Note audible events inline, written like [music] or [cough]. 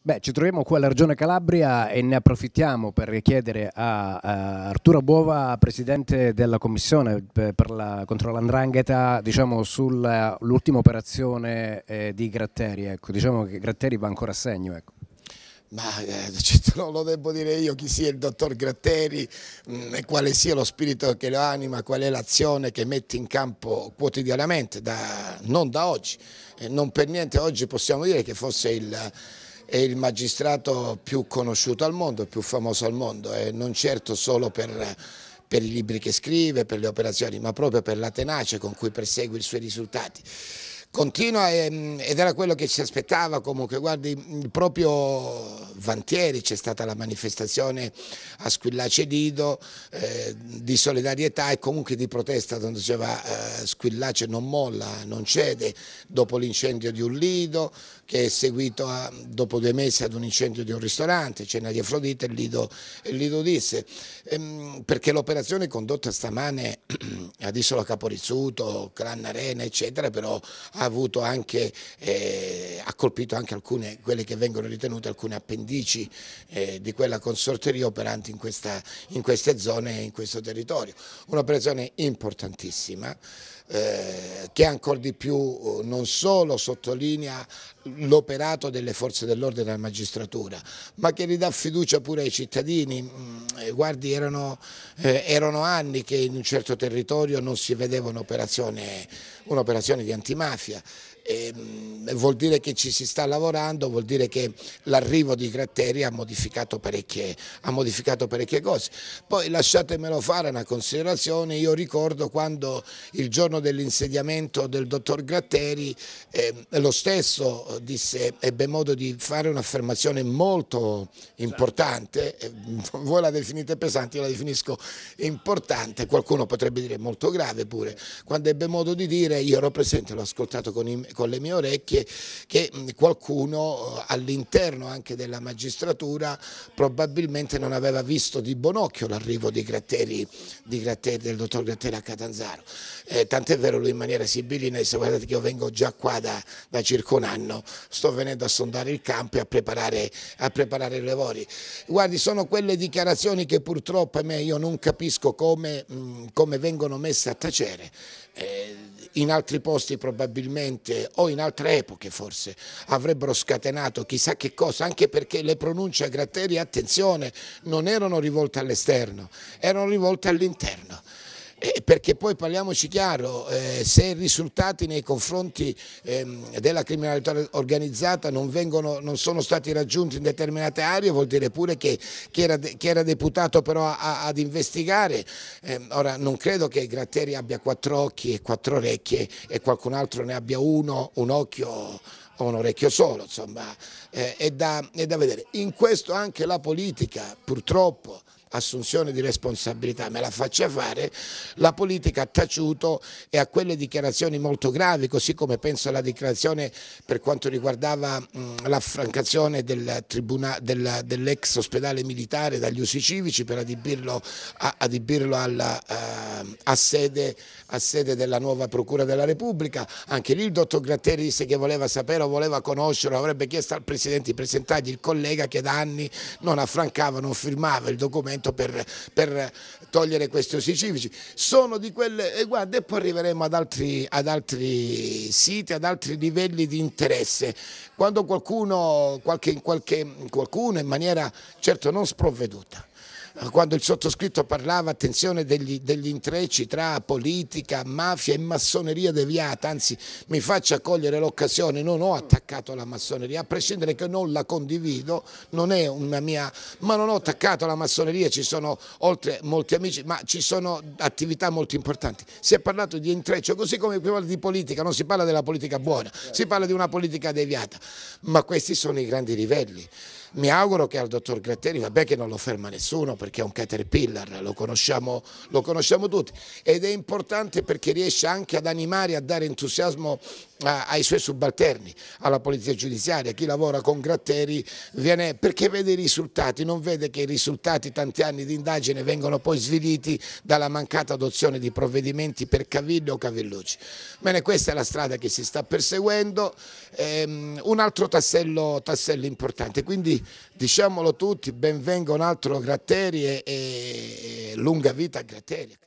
Beh, ci troviamo qui alla Regione Calabria e ne approfittiamo per chiedere a, a Arturo Buova, presidente della Commissione per la, contro l'andrangheta, diciamo, sull'ultima operazione eh, di Gratteri. Ecco, diciamo che Gratteri va ancora a segno. Ecco. Ma eh, certo, [laughs] lo devo dire io chi sia il dottor Gratteri mh, mm, e quale sia lo spirito che lo anima, qual è l'azione che mette in campo quotidianamente, da, non da oggi. Eh, non per niente oggi possiamo dire che fosse il è il magistrato più conosciuto al mondo, più famoso al mondo e eh, non certo solo per, per i libri che scrive, per le operazioni, ma proprio per la tenacia con cui persegue i suoi risultati continua ehm, ed era quello che ci aspettava comunque, guardi mm, proprio Vantieri c'è stata la manifestazione a Squillace Dido eh, di solidarietà e comunque di protesta, quando diceva eh, Squillace non molla, non cede dopo l'incendio di un lido che è seguito a, dopo due mesi ad un incendio di un ristorante, cena di Afrodite e il lido, lido disse ehm, perché l'operazione condotta stamane [clears throat] Adisolo Caporizzuto, Gran Arena, eccetera, però ha avuto anche, eh, ha colpito anche alcune, quelle che vengono ritenute alcune appendici eh, di quella consorteria operanti in, questa, in queste zone e in questo territorio. Un'operazione importantissima. Eh, che ancora di più eh, non solo sottolinea l'operato delle forze dell'ordine e della magistratura, ma che ridà fiducia pure ai cittadini. Mm, eh, guardi, erano, eh, erano anni che in un certo territorio non si vedeva un'operazione un di antimafia. E, ehm, vuol dire che ci si sta lavorando, vuol dire che l'arrivo di Gratteri ha modificato, ha modificato, parecchie, cose. Poi lasciatemelo fare una considerazione, io ricordo quando il giorno dell'insediamento del dottor Gratteri eh, lo stesso disse, ebbe modo di fare un'affermazione molto importante, ehm, voi la definite pesante, io la definisco importante, qualcuno potrebbe dire molto grave pure, quando ebbe modo di dire, io ero presente, l'ho ascoltato con, i, con le mie orecchie che mm, qualcuno eh, all'interno anche della magistratura probabilmente non aveva visto di buon occhio l'arrivo di Gratteri, di Gratteri, del dottor Gratteri a Catanzaro. Eh, tant'è vero lui in maniera sibillina disse guardate che io vengo già qua da, da, circa un anno, sto venendo a sondare il campo e a preparare, a preparare i lavori. Guardi, sono quelle dichiarazioni che purtroppo a me io non capisco come, mh, mm, come vengono messe a tacere. Eh, in altri posti probabilmente o in altre epoche forse avrebbero scatenato chissà che cosa, anche perché le pronunce a Gratteri, attenzione, non erano rivolte all'esterno, erano rivolte all'interno. Eh, perché poi parliamoci chiaro, eh, se i risultati nei confronti ehm, della criminalità organizzata non, vengono, non, sono stati raggiunti in determinate aree vuol dire pure che chi era, chi era deputato però a, a, ad investigare, eh, ora non credo che Gratteri abbia quattro occhi e quattro orecchie e qualcun altro ne abbia uno, un occhio o un orecchio solo, insomma, eh, è da, è da vedere. In questo anche la politica purtroppo assunzione di responsabilità, me la faccia fare, la politica ha taciuto e a quelle dichiarazioni molto gravi, così come penso alla dichiarazione per quanto riguardava l'affrancazione dell'ex ospedale militare dagli usi civici per adibirlo, a, adibirlo alla, a, eh, a, sede, a sede della nuova Procura della Repubblica, anche lì il dottor Gratteri disse che voleva sapere o voleva conoscere, avrebbe chiesto al Presidente di presentargli il collega che da anni non affrancava, non firmava il documento momento per, per togliere questi osi civici. Sono di quelle, e eh, guarda, e poi arriveremo ad altri, ad altri, siti, ad altri livelli di interesse. Quando qualcuno, qualche, qualche, qualcuno in maniera certo non sprovveduta quando il sottoscritto parlava, attenzione, degli, degli intrecci tra politica, mafia e massoneria deviata, anzi mi faccia cogliere l'occasione, non ho attaccato la massoneria, a prescindere che non la condivido, non è una mia, ma non ho attaccato la massoneria, ci sono oltre molti amici, ma ci sono attività molto importanti. Si è parlato di intreccio, così come parla di politica, non si parla della politica buona, si parla di una politica deviata, ma questi sono i grandi livelli mi auguro che al dottor Gratteri, vabbè che non lo ferma nessuno perché è un caterpillar, lo conosciamo, lo conosciamo tutti ed è importante perché riesce anche ad animare, e a dare entusiasmo a, ai suoi subalterni, alla polizia giudiziaria, chi lavora con Gratteri viene, perché vede i risultati, non vede che i risultati tanti anni di indagine vengono poi sviliti dalla mancata adozione di provvedimenti per cavilli o cavillucci. Bene, questa è la strada che si sta perseguendo, ehm, un altro tassello, tassello importante, quindi Diciamolo tutti, benvenga un altro Gratteri e, e lunga vita a Gratteri.